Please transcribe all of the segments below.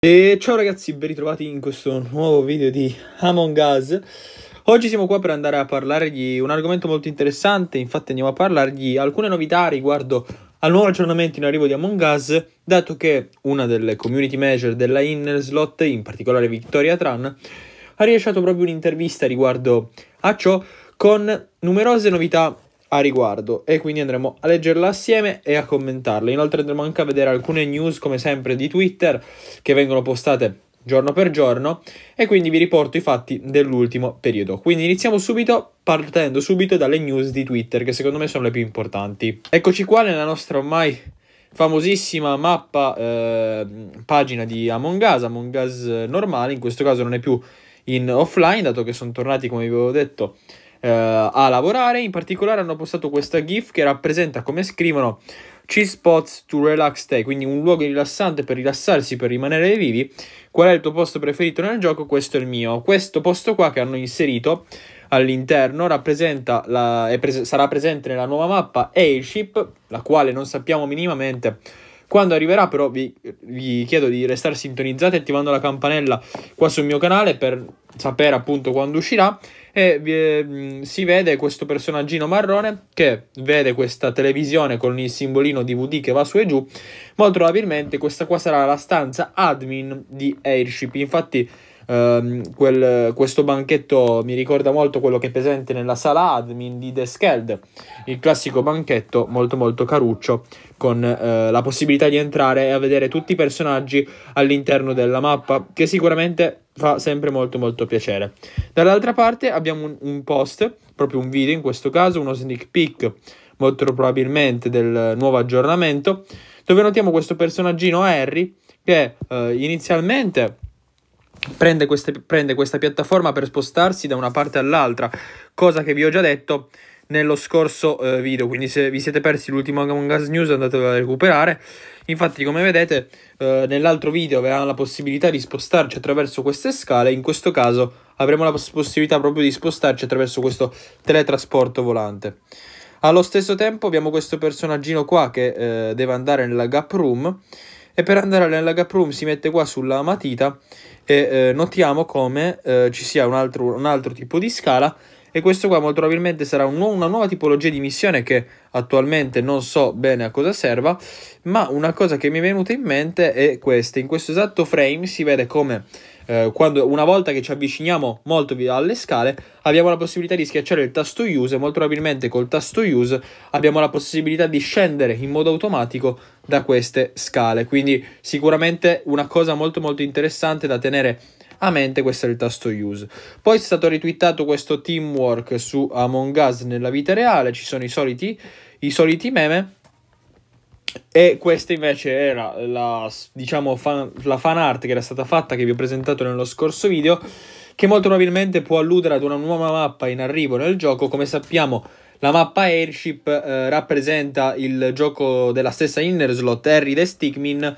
E ciao ragazzi, ben ritrovati in questo nuovo video di Among Us. Oggi siamo qua per andare a parlargli di un argomento molto interessante, infatti andiamo a parlargli di alcune novità riguardo al nuovo aggiornamento in arrivo di Among Us, dato che una delle community manager della Inner Slot, in particolare Victoria Tran, ha rilasciato proprio un'intervista riguardo a ciò con numerose novità a riguardo e quindi andremo a leggerla assieme e a commentarla. Inoltre andremo anche a vedere alcune news come sempre di Twitter che vengono postate giorno per giorno e quindi vi riporto i fatti dell'ultimo periodo. Quindi iniziamo subito partendo subito dalle news di Twitter che secondo me sono le più importanti. Eccoci qua nella nostra ormai famosissima mappa eh, pagina di Among Us, Among Us eh, normale, in questo caso non è più in offline dato che sono tornati come vi avevo detto eh, a lavorare. In particolare hanno postato questa GIF che rappresenta, come scrivono, Ci spots to relax day, quindi un luogo rilassante per rilassarsi, per rimanere vivi. Qual è il tuo posto preferito nel gioco? Questo è il mio. Questo posto qua che hanno inserito all'interno rappresenta la, pres- sarà presente nella nuova mappa Airship, la quale non sappiamo minimamente quando arriverà, però, vi, vi chiedo di restare sintonizzati attivando la campanella qua sul mio canale per sapere appunto quando uscirà. E vi, mm, si vede questo personaggino marrone che vede questa televisione con il simbolino DVD che va su e giù. Molto probabilmente questa qua sarà la stanza admin di Airship. Infatti ehm, quel, questo banchetto mi ricorda molto quello che è presente nella sala admin di The Skeld, il classico banchetto molto molto caruccio con eh, la possibilità di entrare e vedere tutti i personaggi all'interno della mappa che sicuramente fa sempre molto molto piacere. Dall'altra parte abbiamo un, un post, proprio un video in questo caso, uno sneak peek molto probabilmente del nuovo aggiornamento, dove notiamo questo personaggino Harry che eh, inizialmente prende, queste, prende questa piattaforma per spostarsi da una parte all'altra, cosa che vi ho già detto nello scorso eh, video. Quindi, se vi siete persi l'ultimo Among Us News, andatelo a recuperare. Infatti, come vedete, eh, nell'altro video avevamo la possibilità di spostarci attraverso queste scale. In questo caso avremo la possibilità proprio di spostarci attraverso questo teletrasporto volante. Allo stesso tempo abbiamo questo personaggino qua che eh, deve andare nella gap room e per andare nella gap room si mette qua sulla matita e eh, notiamo come eh, ci sia un altro, un altro, tipo di scala e questo qua molto probabilmente sarà un una nuova tipologia di missione che attualmente non so bene a cosa serva ma una cosa che mi è venuta in mente è questa in questo esatto frame si vede come eh, quando, una volta che ci avviciniamo molto alle scale abbiamo la possibilità di schiacciare il tasto use, molto probabilmente col tasto use abbiamo la possibilità di scendere in modo automatico da queste scale, quindi sicuramente una cosa molto molto interessante da tenere a mente questo è il tasto use. Poi è stato ritwittato questo teamwork su Among Us nella vita reale, ci sono i soliti, i soliti meme e questa invece era la, diciamo, fan, la fan art che era stata fatta, che vi ho presentato nello scorso video, che molto probabilmente può alludere ad una nuova mappa in arrivo nel gioco. Come sappiamo, la mappa Airship eh, rappresenta il gioco della stessa Innerslot, Harry the Stigmin,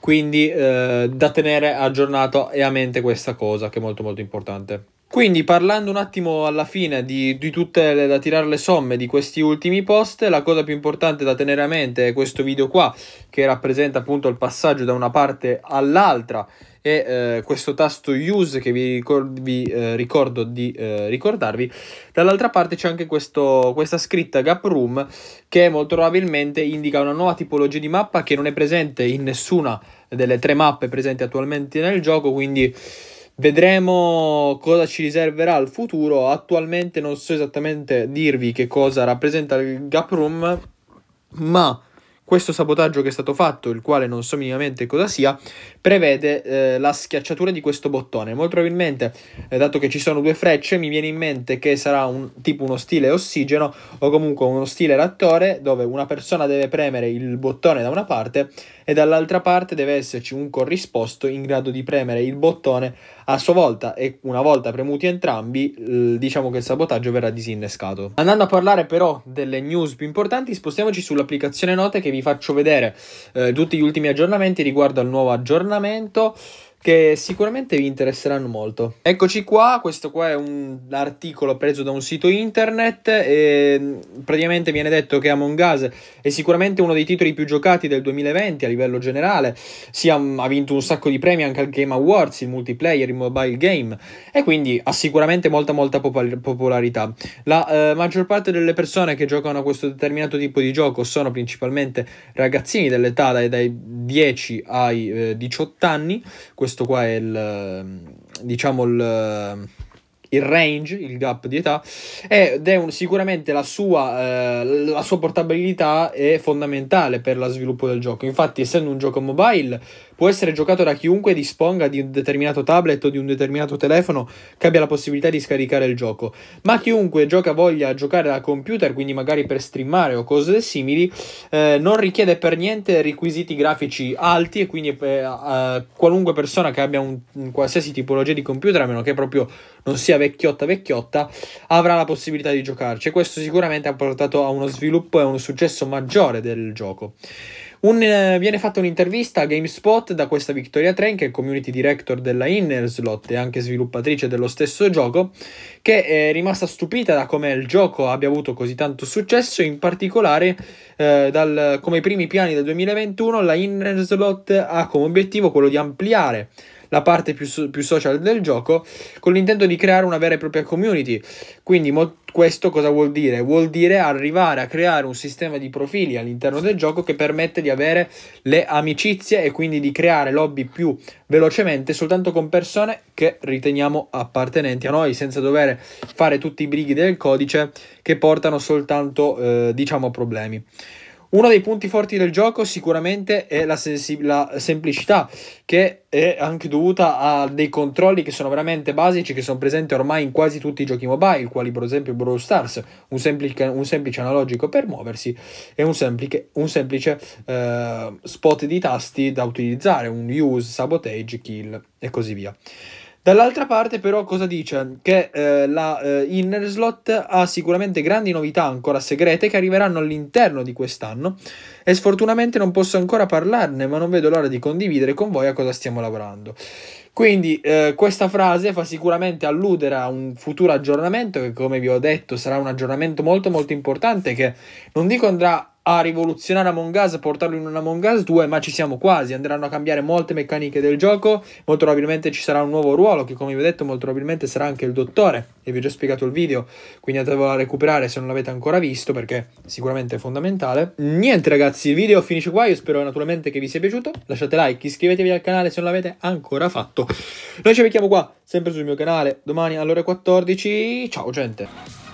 quindi eh, da tenere aggiornato e a mente questa cosa, che è molto molto importante. Quindi parlando un attimo alla fine di, di tutte le, da tirare le somme di questi ultimi post, la cosa più importante da tenere a mente è questo video qua che rappresenta appunto il passaggio da una parte all'altra e eh, questo tasto use che vi, ricordo, vi, eh, ricordo di eh, ricordarvi. Dall'altra parte c'è anche questo, questa scritta gap room che molto probabilmente indica una nuova tipologia di mappa che non è presente in nessuna delle tre mappe presenti attualmente nel gioco, quindi Vedremo cosa ci riserverà il futuro. Attualmente non so esattamente dirvi che cosa rappresenta il gap room, ma questo sabotaggio che è stato fatto, il quale non so minimamente cosa sia, prevede eh, la schiacciatura di questo bottone. Molto probabilmente, eh, dato che ci sono due frecce, mi viene in mente che sarà un, tipo uno stile ossigeno o comunque uno stile reattore dove una persona deve premere il bottone da una parte e dall'altra parte deve esserci un corrisposto in grado di premere il bottone a sua volta e una volta premuti entrambi, diciamo che il sabotaggio verrà disinnescato. Andando a parlare però delle news più importanti, spostiamoci sull'applicazione Note che vi faccio vedere eh, tutti gli ultimi aggiornamenti riguardo al nuovo aggiornamento che sicuramente vi interesseranno molto. Eccoci qua, questo qua è un articolo preso da un sito internet e mm, praticamente viene detto che Among Us è sicuramente uno dei titoli più giocati del 2020 a livello generale, si mm, ha vinto un sacco di premi anche al Game Awards, il multiplayer, il mobile game e quindi ha sicuramente molta molta popolarità. La eh, maggior parte delle persone che giocano a questo determinato tipo di gioco sono principalmente ragazzini dell'età dai, dai 10 ai eh, 18 anni, questo qua è il, diciamo il, il range, il gap di età, ed è un, sicuramente la sua, eh, la sua portabilità è fondamentale per lo sviluppo del gioco. Infatti, essendo un gioco mobile, può essere giocato da chiunque disponga di un determinato tablet o di un determinato telefono che abbia la possibilità di scaricare il gioco, ma chiunque gioca voglia giocare da computer, quindi magari per streamare o cose simili, eh, non richiede per niente requisiti grafici alti e quindi eh, eh, qualunque persona che abbia un, un qualsiasi tipologia di computer, a meno che proprio non sia vecchiotta vecchiotta, avrà la possibilità di giocarci e questo sicuramente ha portato a uno sviluppo e a un successo maggiore del gioco. Un, eh, viene fatta un'intervista a GameSpot da questa Victoria Train, che è community director della Innerslot e anche sviluppatrice dello stesso gioco, che è rimasta stupita da come il gioco abbia avuto così tanto successo, in particolare eh, dal, come primi piani del 2021 la Innerslot ha come obiettivo quello di ampliare la parte più, più social del gioco, con l'intento di creare una vera e propria community. Quindi questo cosa vuol dire? Vuol dire arrivare a creare un sistema di profili all'interno del gioco che permette di avere le amicizie e quindi di creare lobby più velocemente soltanto con persone che riteniamo appartenenti a noi, senza dover fare tutti i brighi del codice che portano soltanto, eh, diciamo, problemi. Uno dei punti forti del gioco sicuramente è la, sensi- la, semplicità, che è anche dovuta a dei controlli che sono veramente basici, che sono presenti ormai in quasi tutti i giochi mobile, quali per esempio Brawl Stars, un semplice, un semplice analogico per muoversi e un semplice, un semplice eh, spot di tasti da utilizzare, un use, sabotage, kill e così via. Dall'altra parte, però, cosa dice? Che eh, la eh, Inner Slot ha sicuramente grandi novità ancora segrete che arriveranno all'interno di quest'anno e sfortunatamente non posso ancora parlarne, ma non vedo l'ora di condividere con voi a cosa stiamo lavorando. Quindi eh, questa frase fa sicuramente alludere a un futuro aggiornamento che come vi ho detto sarà un aggiornamento molto molto importante che non dico andrà a rivoluzionare Among Us, a portarlo in un Among Us 2, ma ci siamo quasi, andranno a cambiare molte meccaniche del gioco, molto probabilmente ci sarà un nuovo ruolo che come vi ho detto molto probabilmente sarà anche il dottore, e vi ho già spiegato il video, quindi andatevelo a recuperare se non l'avete ancora visto perché sicuramente è fondamentale. Niente ragazzi, il video finisce qua, io spero naturalmente che vi sia piaciuto, lasciate like, iscrivetevi al canale se non l'avete ancora fatto. Noi ci becchiamo qua, sempre sul mio canale, domani alle ore 14, ciao gente!